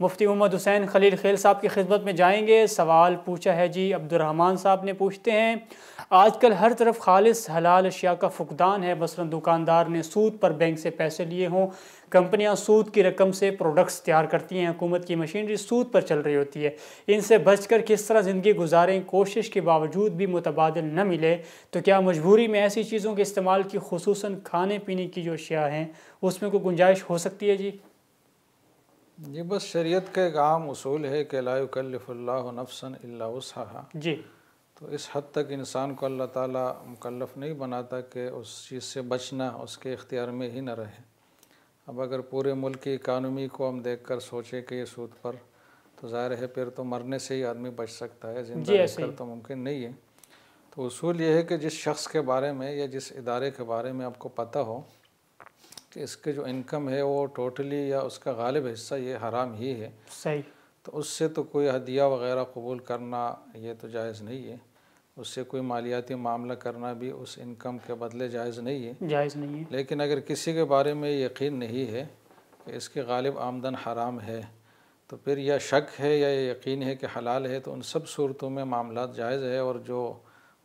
مفتی محمد حسین خلیل خیل صاحب کی خدمت میں جائیں گے سوال پوچھا ہے جی عبد الرحمن صاحب نے پوچھتے ہیں آج کل ہر طرف خالص حلال اشیاء کا فقدان ہے مثلا دکاندار نے سود پر بینک سے پیسے لیے ہوں کمپنیاں سود کی رقم سے پروڈکٹس تیار کرتی ہیں حکومت کی مشینری سود پر چل رہی ہوتی ہے ان سے بچ کر کس طرح زندگی گزاریں کوشش کے باوجود بھی متبادل نہ ملے تو کیا مجبوری میں ایسی چیزوں کے استعمال کی خصوصاً کھانے پینے کی جو اشیاء ہیں اس میں کوئی گنجائش ہو سکتی ہے جی جی بس شریعت کا ایک عام اصول ہے کہ لا یکلف اللہ نفسا الا صحاحہ جی تو اس حد تک انسان کو اللہ تعالیٰ مکلف نہیں بناتا کہ اس چیز سے بچنا اس کے اختیار میں ہی نہ رہے اب اگر پورے ملک کی اکانومی کو ہم دیکھ کر سوچیں کہ یہ سود پر تو ظاہر ہے پھر تو مرنے سے ہی آدمی بچ سکتا ہے زندہ جی، رہ کر تو ممکن نہیں ہے تو اصول یہ ہے کہ جس شخص کے بارے میں یا جس ادارے کے بارے میں آپ کو پتہ ہو کہ اس کے جو انکم ہے وہ ٹوٹلی یا اس کا غالب حصہ یہ حرام ہی ہے صحیح تو اس سے تو کوئی ہدیہ وغیرہ قبول کرنا یہ تو جائز نہیں ہے اس سے کوئی مالیاتی معاملہ کرنا بھی اس انکم کے بدلے جائز نہیں ہے جائز نہیں ہے لیکن اگر کسی کے بارے میں یقین نہیں ہے کہ اس کی غالب آمدن حرام ہے تو پھر یا شک ہے یا یقین ہے کہ حلال ہے تو ان سب صورتوں میں معاملات جائز ہے اور جو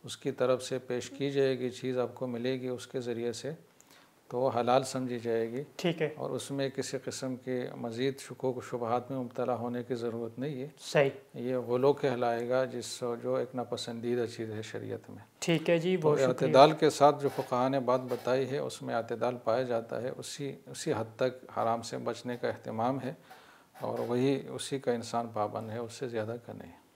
اس کی طرف سے پیش کی جائے گی چیز آپ کو ملے گی اس کے ذریعے سے تو وہ حلال سمجھی جائے گی ٹھیک ہے اور اس میں کسی قسم کے مزید شکوک و شبہات میں مبتلا ہونے کی ضرورت نہیں ہے صحیح یہ وہ لوگ کہلائے گا جس جو ایک ناپسندیدہ چیز ہے شریعت میں ٹھیک ہے جی بہت اعتدال کے ساتھ جو فقہ نے بات بتائی ہے اس میں اعتدال پایا جاتا ہے اسی اسی حد تک حرام سے بچنے کا اہتمام ہے اور وہی اسی کا انسان پابند ہے اس سے زیادہ کا نہیں